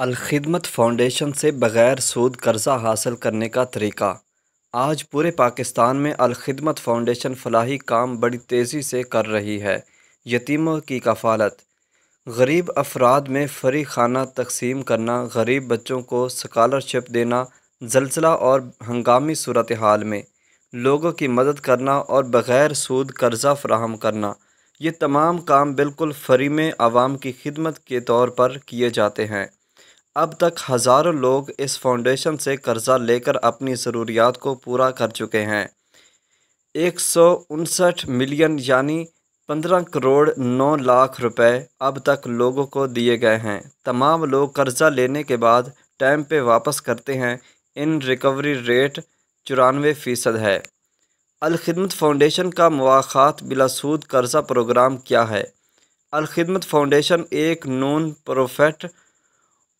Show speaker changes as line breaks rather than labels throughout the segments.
अलखिदमत foundation से बग़ैर सूद कर्ज़ा हासिल करने का तरीका आज पूरे पाकिस्तान में अलखिदमत फाउंडेशन फलाही काम बड़ी तेज़ी से कर रही है यतीमों की कफालत गरीब अफराद में फ्री खाना तकसीम करना गरीब बच्चों को स्कॉलरशिप देना जलसला और हंगामी सूरत हाल में लोगों की मदद करना और बग़ैर सूद कर्ज़ा फ्राहम करना ये तमाम काम बिल्कुल फ्री में आवाम की खिदमत के तौर पर किए जाते हैं अब तक हज़ारों लोग इस फाउंडेशन से कर्ज़ा लेकर अपनी ज़रूरियात को पूरा कर चुके हैं एक सौ उनसठ मिलियन यानी पंद्रह करोड़ नौ लाख रुपए अब तक लोगों को दिए गए हैं तमाम लोग कर्ज़ा लेने के बाद टाइम पे वापस करते हैं इन रिकवरी रेट चुरानवे फ़ीसद है अलखदमत फाउंडेशन का मवाखात बिलासूद कर्ज़ा प्रोग्राम क्या है अलखदमत फाउंडेशन एक नॉन प्रोफेट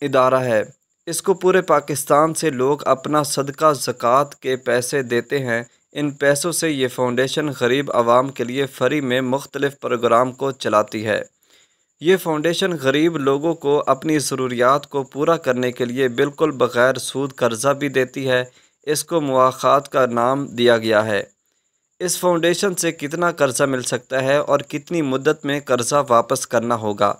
इदारा है इसको पूरे पाकिस्तान से लोग अपना सदका ज़क़़त के पैसे देते हैं इन पैसों से ये फ़ाउंडेशन गरीब आवाम के लिए फ्री में मुख्तलिफ़ प्रोग्राम को चलाती है ये फ़ाउंडेशन गरीब लोगों को अपनी ज़रूरियात को पूरा करने के लिए बिल्कुल बग़ैर सूद कर्जा भी देती है इसको मुआखात का नाम दिया गया है इस फाउंडेशन से कितना कर्ज़ा मिल सकता है और कितनी मुद्दत में कर्ज़ा वापस करना होगा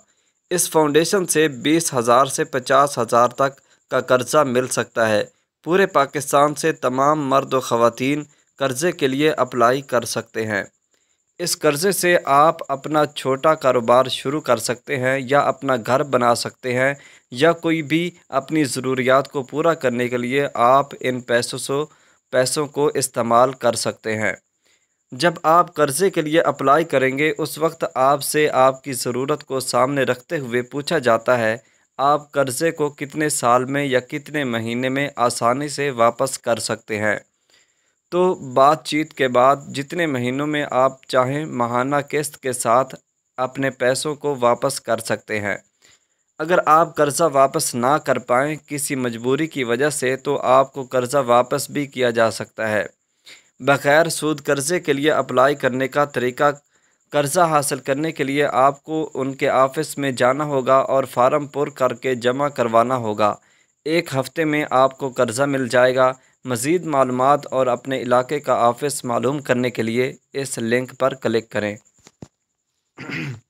इस फाउंडेशन से बीस हज़ार से पचास हज़ार तक का कर्जा मिल सकता है पूरे पाकिस्तान से तमाम मर्द व ख़वान कर्ज़े के लिए अप्लाई कर सकते हैं इस कर्ज़े से आप अपना छोटा कारोबार शुरू कर सकते हैं या अपना घर बना सकते हैं या कोई भी अपनी ज़रूरियात को पूरा करने के लिए आप इन पैसों पैसों को इस्तेमाल कर सकते हैं जब आप कर्ज़े के लिए अप्लाई करेंगे उस वक्त आपसे आपकी ज़रूरत को सामने रखते हुए पूछा जाता है आप कर्ज़े को कितने साल में या कितने महीने में आसानी से वापस कर सकते हैं तो बातचीत के बाद जितने महीनों में आप चाहें माहाना किस्त के साथ अपने पैसों को वापस कर सकते हैं अगर आप कर्ज़ा वापस ना कर पाएँ किसी मजबूरी की वजह से तो आपको कर्ज़ा वापस भी किया जा सकता है बग़ैर सूद कर्ज़े के लिए अप्लाई करने का तरीका कर्ज़ा हासिल करने के लिए आपको उनके ऑफ़िस में जाना होगा और फार्म पुर करके जमा करवाना होगा एक हफ़्ते में आपको कर्ज़ा मिल जाएगा मज़ीद मालूम और अपने इलाके का ऑफ़िस मालूम करने के लिए इस लिंक पर क्लिक करें